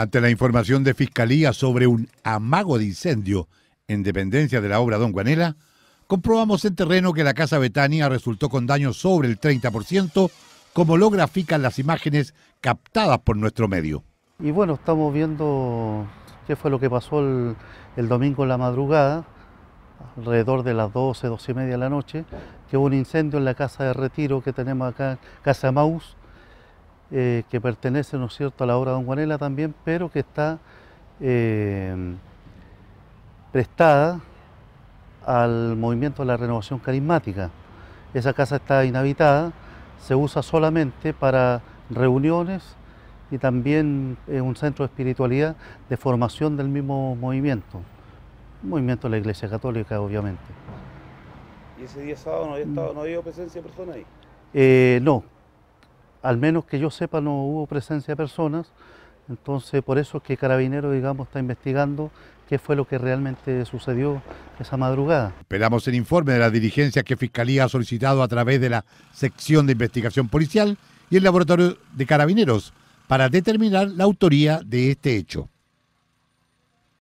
ante la información de Fiscalía sobre un amago de incendio en dependencia de la obra Don Guanela, comprobamos en terreno que la Casa Betania resultó con daños sobre el 30%, como lo grafican las imágenes captadas por nuestro medio. Y bueno, estamos viendo qué fue lo que pasó el, domingo en la madrugada, alrededor de las 12, 12 y media de la noche, que hubo un incendio en la Casa de Retiro que tenemos acá, Casa Maus, eh, que pertenece ¿no es cierto? a la obra de Don Juanela también, pero que está eh, prestada al movimiento de la renovación carismática. Esa casa está inhabitada, se usa solamente para reuniones y también es un centro de espiritualidad de formación del mismo movimiento, movimiento de la Iglesia Católica obviamente. ¿Y ese día sábado no había, estado, no había presencia de personas ahí? Eh, no, al menos que yo sepa no hubo presencia de personas, entonces por eso es que Carabineros digamos, está investigando qué fue lo que realmente sucedió esa madrugada. Esperamos el informe de las diligencias que Fiscalía ha solicitado a través de la sección de investigación policial y el laboratorio de carabineros para determinar la autoría de este hecho.